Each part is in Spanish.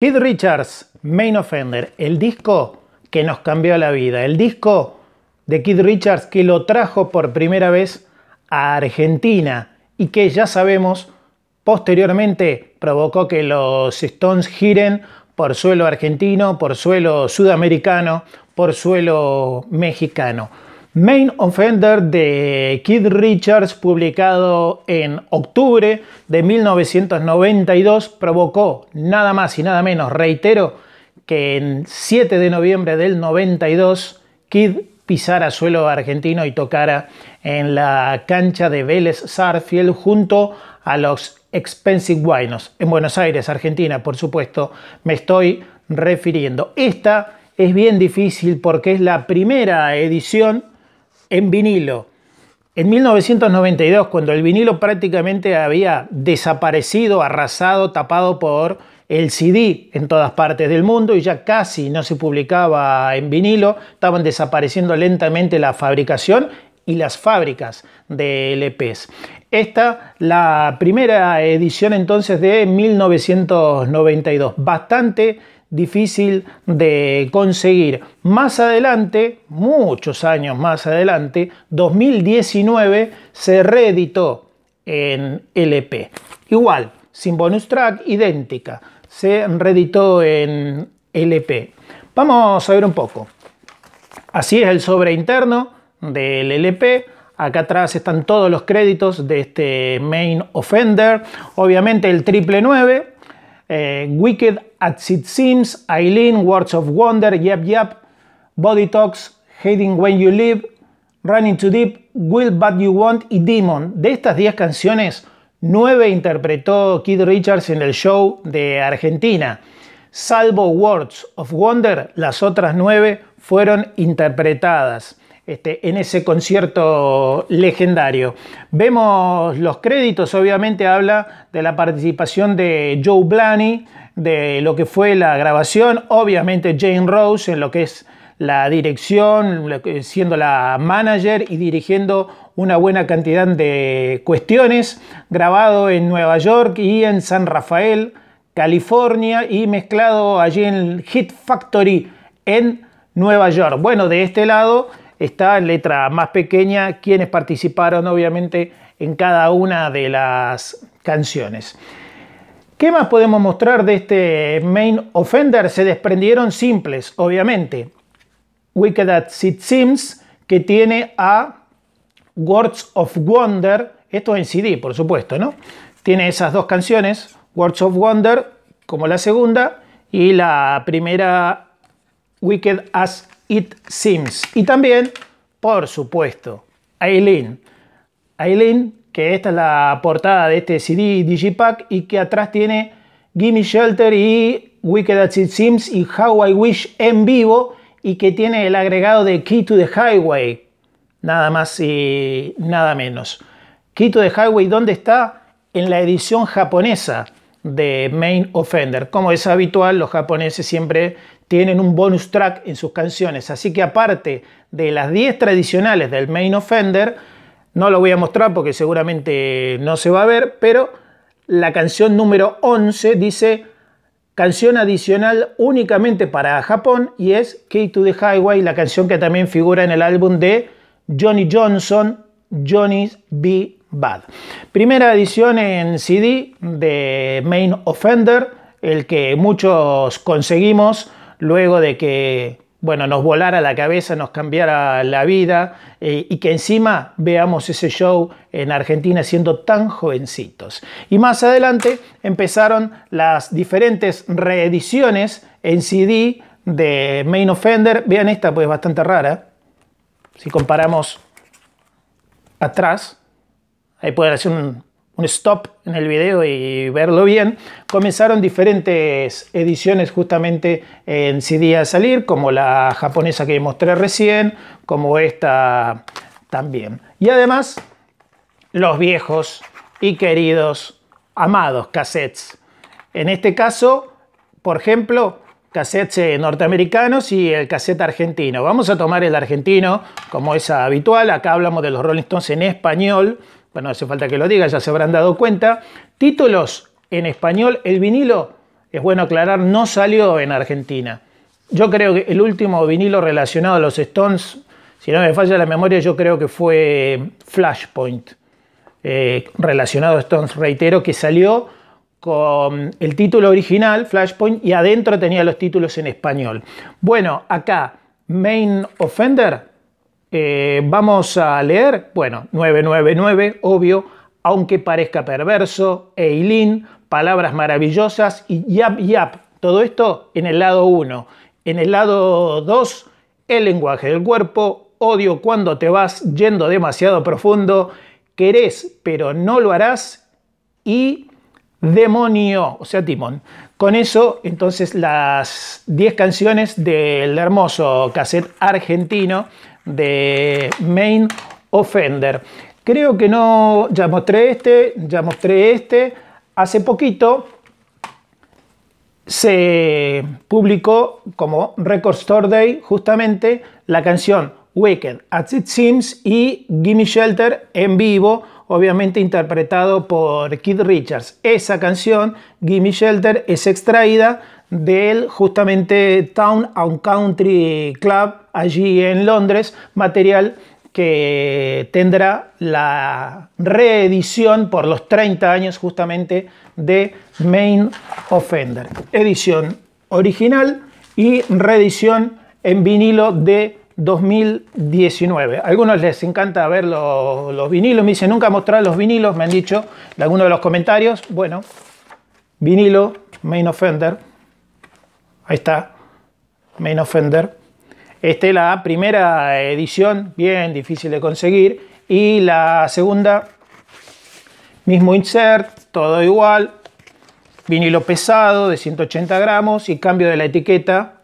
Kid Richards, Main Offender, el disco que nos cambió la vida, el disco de Kid Richards que lo trajo por primera vez a Argentina y que ya sabemos posteriormente provocó que los Stones giren por suelo argentino, por suelo sudamericano, por suelo mexicano. Main Offender de Kid Richards, publicado en octubre de 1992, provocó nada más y nada menos, reitero, que en 7 de noviembre del 92 Kid pisara suelo argentino y tocara en la cancha de Vélez Sarfield junto a los Expensive Wines en Buenos Aires, Argentina, por supuesto, me estoy refiriendo. Esta es bien difícil porque es la primera edición en vinilo. En 1992, cuando el vinilo prácticamente había desaparecido, arrasado, tapado por el CD en todas partes del mundo y ya casi no se publicaba en vinilo, estaban desapareciendo lentamente la fabricación y las fábricas de LPs. Esta, la primera edición entonces de 1992, bastante difícil de conseguir. Más adelante, muchos años más adelante, 2019, se reeditó en LP. Igual, sin bonus track, idéntica. Se reeditó en LP. Vamos a ver un poco. Así es el sobre interno del LP. Acá atrás están todos los créditos de este main offender. Obviamente el triple 9 eh, Wicked As It Seems, Aileen, Words of Wonder, Yep Yap, Body Talks, Hating When You Live, Running Too Deep, Will But You Want y Demon. De estas 10 canciones, 9 interpretó Kid Richards en el show de Argentina. Salvo Words of Wonder, las otras 9 fueron interpretadas. Este, en ese concierto legendario. Vemos los créditos, obviamente habla de la participación de Joe Blaney, de lo que fue la grabación, obviamente Jane Rose en lo que es la dirección, siendo la manager y dirigiendo una buena cantidad de cuestiones, grabado en Nueva York y en San Rafael, California, y mezclado allí en Hit Factory en Nueva York. Bueno, de este lado está en letra más pequeña quienes participaron obviamente en cada una de las canciones. ¿Qué más podemos mostrar de este main offender? Se desprendieron simples, obviamente. Wicked as It Seems, que tiene a Words of Wonder, esto en CD, por supuesto, ¿no? Tiene esas dos canciones, Words of Wonder como la segunda y la primera Wicked as It Seems. Y también, por supuesto, Aileen. Aileen, que esta es la portada de este CD Digipack y que atrás tiene Gimme Shelter y Wicked As It Seems y How I Wish en vivo y que tiene el agregado de Key to the Highway. Nada más y nada menos. Key to the Highway, ¿dónde está? En la edición japonesa de Main Offender. Como es habitual, los japoneses siempre tienen un bonus track en sus canciones, así que aparte de las 10 tradicionales del Main Offender, no lo voy a mostrar porque seguramente no se va a ver, pero la canción número 11 dice canción adicional únicamente para Japón y es Key to the Highway, la canción que también figura en el álbum de Johnny Johnson, Johnny's B. Bad. Primera edición en CD de Main Offender, el que muchos conseguimos luego de que bueno, nos volara la cabeza, nos cambiara la vida eh, y que encima veamos ese show en Argentina siendo tan jovencitos. Y más adelante empezaron las diferentes reediciones en CD de Main Offender. Vean esta, pues bastante rara. Si comparamos atrás, ahí pueden hacer un, stop en el video y verlo bien, comenzaron diferentes ediciones justamente en CD a salir, como la japonesa que mostré recién, como esta también. Y además, los viejos y queridos, amados cassettes. En este caso, por ejemplo, cassettes eh, norteamericanos y el cassette argentino. Vamos a tomar el argentino, como es habitual. Acá hablamos de los Rolling Stones en español no hace falta que lo diga, ya se habrán dado cuenta. Títulos en español, el vinilo, es bueno aclarar, no salió en Argentina. Yo creo que el último vinilo relacionado a los Stones, si no me falla la memoria, yo creo que fue Flashpoint, eh, relacionado a Stones, reitero, que salió con el título original, Flashpoint, y adentro tenía los títulos en español. Bueno, acá, Main Offender eh, ¿Vamos a leer? Bueno, 999, obvio, aunque parezca perverso, Eileen, palabras maravillosas y yap yap. Todo esto en el lado 1. En el lado 2, el lenguaje del cuerpo, odio cuando te vas yendo demasiado profundo, querés pero no lo harás y demonio, o sea, timón. Con eso, entonces, las 10 canciones del hermoso cassette argentino de Main Offender. Creo que no, ya mostré este, ya mostré este. Hace poquito se publicó como Record Store Day justamente la canción Wicked As It Seems y Gimme Shelter en vivo, obviamente interpretado por Kid Richards. Esa canción, Gimme Shelter, es extraída del justamente Town and Country Club allí en Londres, material que tendrá la reedición por los 30 años justamente de Main Offender. Edición original y reedición en vinilo de 2019. A algunos les encanta ver los, los vinilos, me dicen nunca mostrar los vinilos, me han dicho en alguno de los comentarios. Bueno, vinilo Main Offender Ahí está, main offender. Esta es la primera edición, bien difícil de conseguir. Y la segunda, mismo insert, todo igual. Vinilo pesado de 180 gramos y cambio de la etiqueta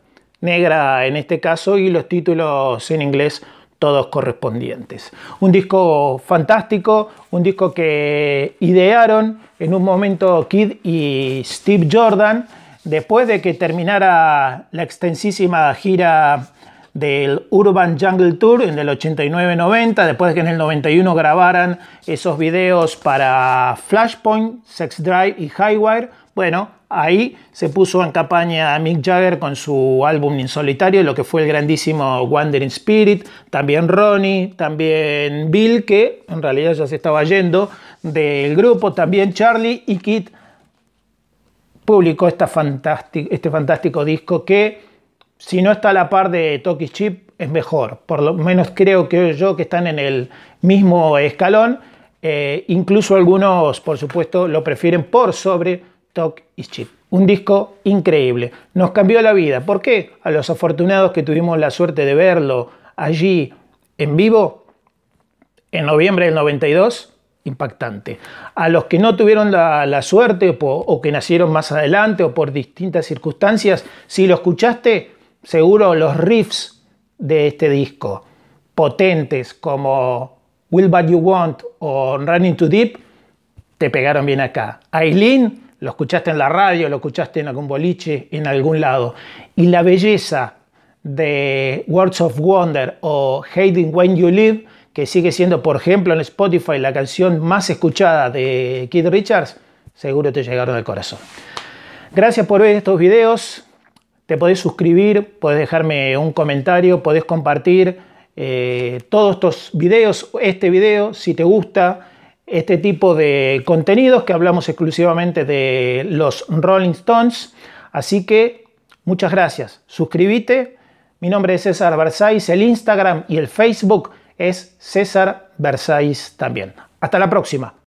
negra en este caso y los títulos en inglés todos correspondientes. Un disco fantástico, un disco que idearon en un momento Kid y Steve Jordan después de que terminara la extensísima gira del Urban Jungle Tour en el 89-90, después de que en el 91 grabaran esos videos para Flashpoint, Sex Drive y Highwire, bueno, ahí se puso en campaña Mick Jagger con su álbum en solitario, lo que fue el grandísimo Wandering Spirit, también Ronnie, también Bill, que en realidad ya se estaba yendo del grupo, también Charlie y Kit publicó este fantástico disco que si no está a la par de Toki Chip es mejor, por lo menos creo que yo que están en el mismo escalón, eh, incluso algunos por supuesto lo prefieren por sobre Talk y Chip. Un disco increíble, nos cambió la vida, ¿por qué? A los afortunados que tuvimos la suerte de verlo allí en vivo en noviembre del 92, impactante. A los que no tuvieron la, suerte o, que nacieron más adelante o por distintas circunstancias, si lo escuchaste, seguro los riffs de este disco, potentes como Will But You Want o Running Too Deep, te pegaron bien acá. Aileen, lo escuchaste en la radio, lo escuchaste en algún boliche, en algún lado. Y la belleza de Words of Wonder o Hating When You Live que sigue siendo, por ejemplo, en Spotify la canción más escuchada de Kid Richards, seguro te llegaron al corazón. Gracias por ver estos videos. Te podés suscribir, podés dejarme un comentario, podés compartir eh, todos estos videos, este video, si te gusta este tipo de contenidos que hablamos exclusivamente de los Rolling Stones. Así que muchas gracias. Suscríbete. Mi nombre es César Barzais, el Instagram y el Facebook es César Versailles también. Hasta la próxima.